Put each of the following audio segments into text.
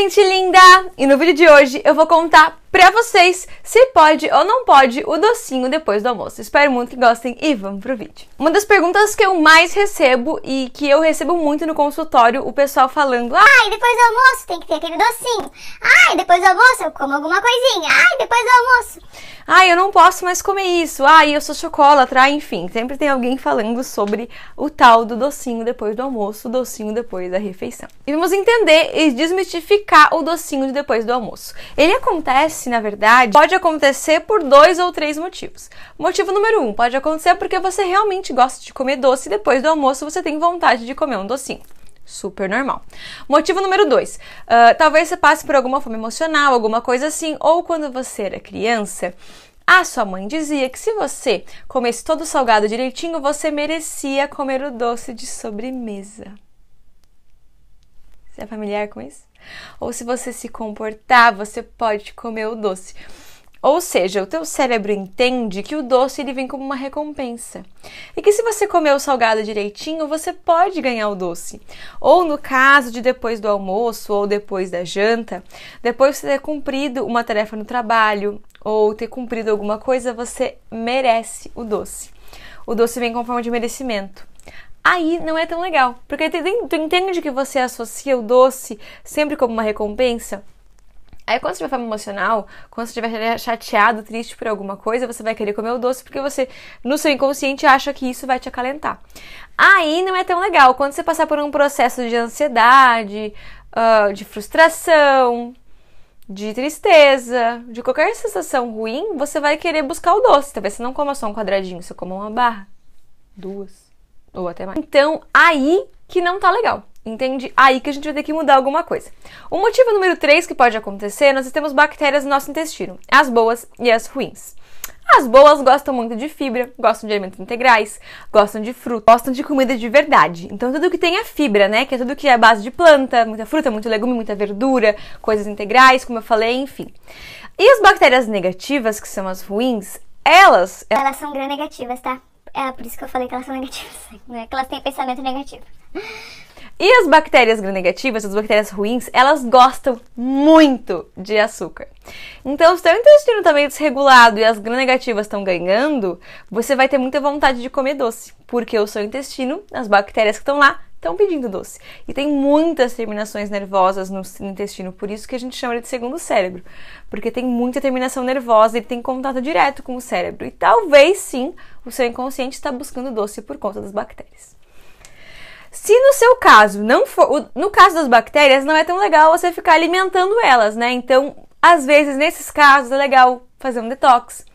gente linda! E no vídeo de hoje eu vou contar pra vocês se pode ou não pode o docinho depois do almoço. Espero muito que gostem e vamos pro vídeo. Uma das perguntas que eu mais recebo e que eu recebo muito no consultório, o pessoal falando: "Ai, depois do almoço tem que ter aquele docinho. Ai, depois do almoço eu como alguma coisinha. Ai, depois do almoço" ah, eu não posso mais comer isso, ah, eu sou chocolatra, enfim, sempre tem alguém falando sobre o tal do docinho depois do almoço, docinho depois da refeição. E vamos entender e desmistificar o docinho de depois do almoço. Ele acontece, na verdade, pode acontecer por dois ou três motivos. Motivo número um, pode acontecer porque você realmente gosta de comer doce e depois do almoço você tem vontade de comer um docinho super normal. Motivo número dois: uh, talvez você passe por alguma fome emocional, alguma coisa assim, ou quando você era criança. A sua mãe dizia que se você comesse todo o salgado direitinho, você merecia comer o doce de sobremesa. Você é familiar com isso? Ou se você se comportar, você pode comer o doce. Ou seja, o teu cérebro entende que o doce ele vem como uma recompensa. E que se você comer o salgado direitinho, você pode ganhar o doce. Ou no caso de depois do almoço ou depois da janta, depois de ter cumprido uma tarefa no trabalho ou ter cumprido alguma coisa, você merece o doce. O doce vem com forma de merecimento aí não é tão legal. Porque tu, entende que você associa o doce sempre como uma recompensa? Aí quando você tiver fome emocional, quando você estiver chateado, triste por alguma coisa, você vai querer comer o doce porque você, no seu inconsciente, acha que isso vai te acalentar. Aí não é tão legal. Quando você passar por um processo de ansiedade, uh, de frustração, de tristeza, de qualquer sensação ruim, você vai querer buscar o doce. Talvez você não coma só um quadradinho, você coma uma barra, duas, ou até mais. Então, aí que não tá legal. Entende? Aí que a gente vai ter que mudar alguma coisa. O motivo número 3 que pode acontecer, nós temos bactérias no nosso intestino, as boas e as ruins. As boas gostam muito de fibra, gostam de alimentos integrais, gostam de fruta, gostam de comida de verdade. Então tudo que tem é fibra, né? Que é tudo que é base de planta, muita fruta, muito legume, muita verdura, coisas integrais, como eu falei, enfim. E as bactérias negativas, que são as ruins, elas. É elas são gram negativas, tá? É por isso que eu falei que elas são negativas. Não é que elas têm pensamento negativo. E as bactérias gram-negativas, as bactérias ruins, elas gostam muito de açúcar. Então, se o tá seu intestino também meio desregulado e as gram-negativas estão ganhando, você vai ter muita vontade de comer doce, porque o seu intestino, as bactérias que estão lá, estão pedindo doce. E tem muitas terminações nervosas no intestino, por isso que a gente chama ele de segundo cérebro, porque tem muita terminação nervosa, ele tem contato direto com o cérebro. E talvez sim, o seu inconsciente está buscando doce por conta das bactérias. Se no seu caso não for, no caso das bactérias, não é tão legal você ficar alimentando elas, né? Então, às vezes, nesses casos, é legal fazer um detox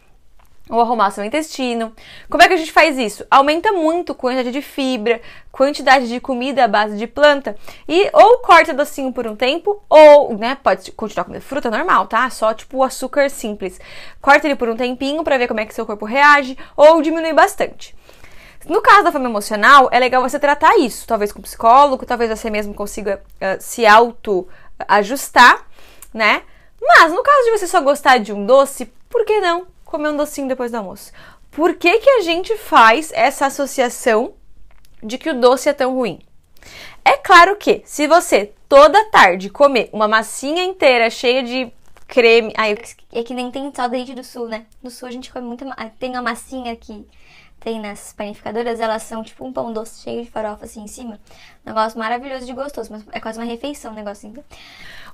ou arrumar seu intestino. Como é que a gente faz isso? Aumenta muito a quantidade de fibra, quantidade de comida à base de planta e ou corta docinho por um tempo ou, né, pode continuar comendo fruta normal, tá? Só tipo o açúcar simples. Corta ele por um tempinho para ver como é que seu corpo reage ou diminui bastante. No caso da fome emocional, é legal você tratar isso, talvez com psicólogo, talvez você mesmo consiga uh, se auto-ajustar, né? Mas no caso de você só gostar de um doce, por que não comer um docinho depois do almoço? Por que, que a gente faz essa associação de que o doce é tão ruim? É claro que, se você toda tarde comer uma massinha inteira cheia de creme. Ai, eu... É que nem tem em Sal do Sul, né? No Sul a gente come muita. Tem uma massinha que tem nas panificadoras, elas são tipo um pão doce cheio de farofa assim em cima. Um negócio maravilhoso de gostoso, mas é quase uma refeição o negócio negocinho.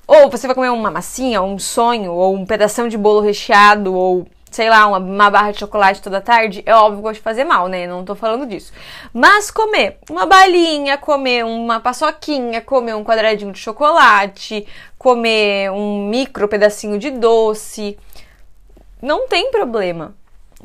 Ou você vai comer uma massinha, ou um sonho, ou um pedação de bolo recheado, ou sei lá, uma, uma, barra de chocolate toda tarde, é óbvio que gosto de fazer mal, né? Não tô falando disso. Mas comer uma balinha, comer uma paçoquinha, comer um quadradinho de chocolate, comer um micro pedacinho de doce, não tem problema.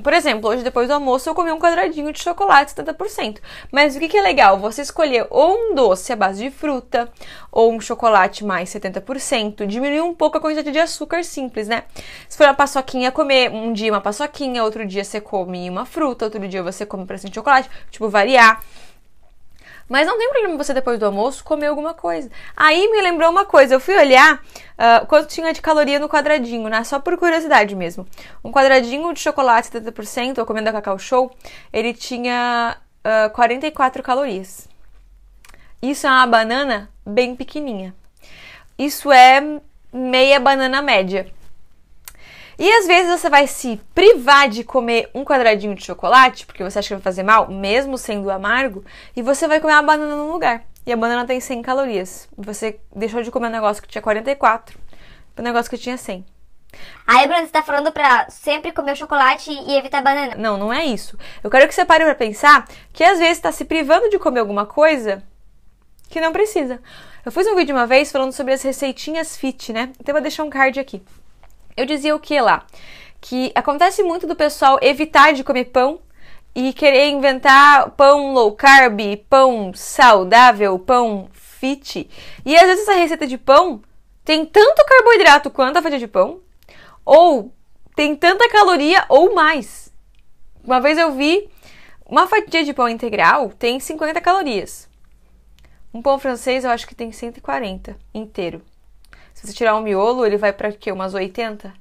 Por exemplo, hoje depois do almoço eu comi um quadradinho de chocolate 70%. Mas o que, que é legal? Você escolher ou um doce à base de fruta, ou um chocolate mais 70%, diminuir um pouco a quantidade de açúcar simples, né? Se for uma paçoquinha, comer um dia uma paçoquinha, outro dia você come uma fruta, outro dia você come um pedacinho de chocolate, tipo, variar. Mas não tem problema você, depois do almoço, comer alguma coisa. Aí me lembrou uma coisa, eu fui olhar uh, quanto tinha de caloria no quadradinho, né? Só por curiosidade mesmo. Um quadradinho de chocolate 70%, eu comendo a Cacau Show, ele tinha uh, ah, 44 calorias. Isso é uma banana bem pequenininha. Isso é meia banana média. E às vezes você vai se privar de comer um quadradinho de chocolate, porque você acha que vai fazer mal, mesmo sendo amargo, e você vai comer uma banana no lugar. E a banana tem 100 calorias. Você deixou de comer um negócio que tinha 44 para um negócio que tinha 100. Aí, Bruno, você tá falando pra sempre comer chocolate e evitar banana. Não, não é isso. Eu quero que você pare pra pensar que às vezes tá se privando de comer alguma coisa que não precisa. Eu fiz um vídeo uma vez falando sobre as receitinhas fit, né? Então eu vou deixar um card aqui. Eu dizia o que lá? Que acontece muito do pessoal evitar de comer pão e querer inventar pão low carb, pão saudável, pão fit. E às vezes essa receita de pão tem tanto carboidrato quanto a fatia de pão, ou tem tanta caloria ou mais. Uma vez eu vi uma fatia de pão integral tem 50 calorias. Um pão francês eu acho que tem 140 inteiro. Se você tirar um miolo, ele vai para quê? Umas 80?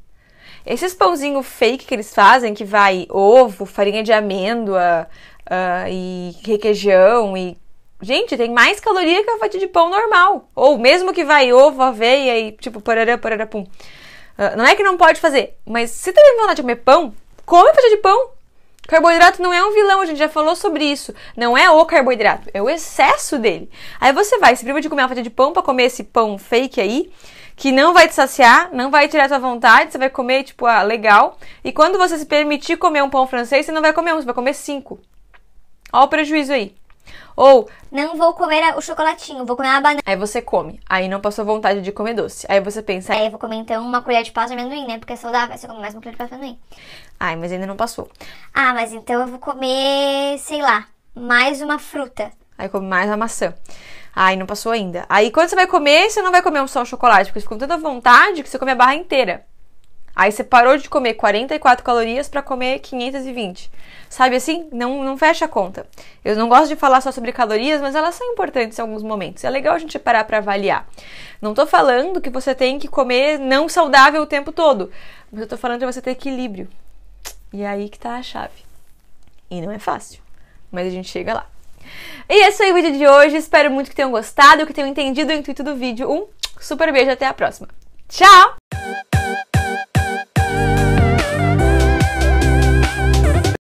Esses pãozinho fake que eles fazem, que vai ovo, farinha de amêndoa uh, e requeijão e. Gente, tem mais caloria que a fatia de pão normal. Ou mesmo que vai ovo, aveia e tipo parará, parará, pum. Uh, não é que não pode fazer, mas se tem vontade de comer pão, come fatia de pão. Carboidrato não é um vilão, a gente já falou sobre isso. Não é o carboidrato, é o excesso dele. Aí você vai, se priva de comer uma fatia de pão para comer esse pão fake aí, que não vai te saciar, não vai tirar a tua vontade, você vai comer, tipo, ah, legal. E quando você se permitir comer um pão francês, você não vai comer um, você vai comer cinco. Olha o prejuízo aí. Ou, não vou comer o chocolatinho, vou comer a banana. Aí você come, aí não passou vontade de comer doce. Aí você pensa, aí é, eu vou comer então uma colher de pasta de amendoim, né? Porque é saudável, você come mais uma colher de pasta de amendoim. Ai, mas ainda não passou. Ah, mas então eu vou comer, sei lá, mais uma fruta. Aí come mais a maçã. Ai, não passou ainda. Aí quando você vai comer, você não vai comer um só chocolate, porque você fica com tanta vontade que você come a barra inteira. Aí você parou de comer 44 calorias para comer 520. Sabe assim? Não, não fecha a conta. Eu não gosto de falar só sobre calorias, mas elas são importantes em alguns momentos. É legal a gente parar para avaliar. Não tô falando que você tem que comer não saudável o tempo todo, mas eu tô falando de você ter equilíbrio. E é aí que tá a chave. E não é fácil, mas a gente chega lá. E esse foi o vídeo de hoje. Espero muito que tenham gostado, que tenham entendido o intuito do vídeo. Um super beijo até a próxima. Tchau!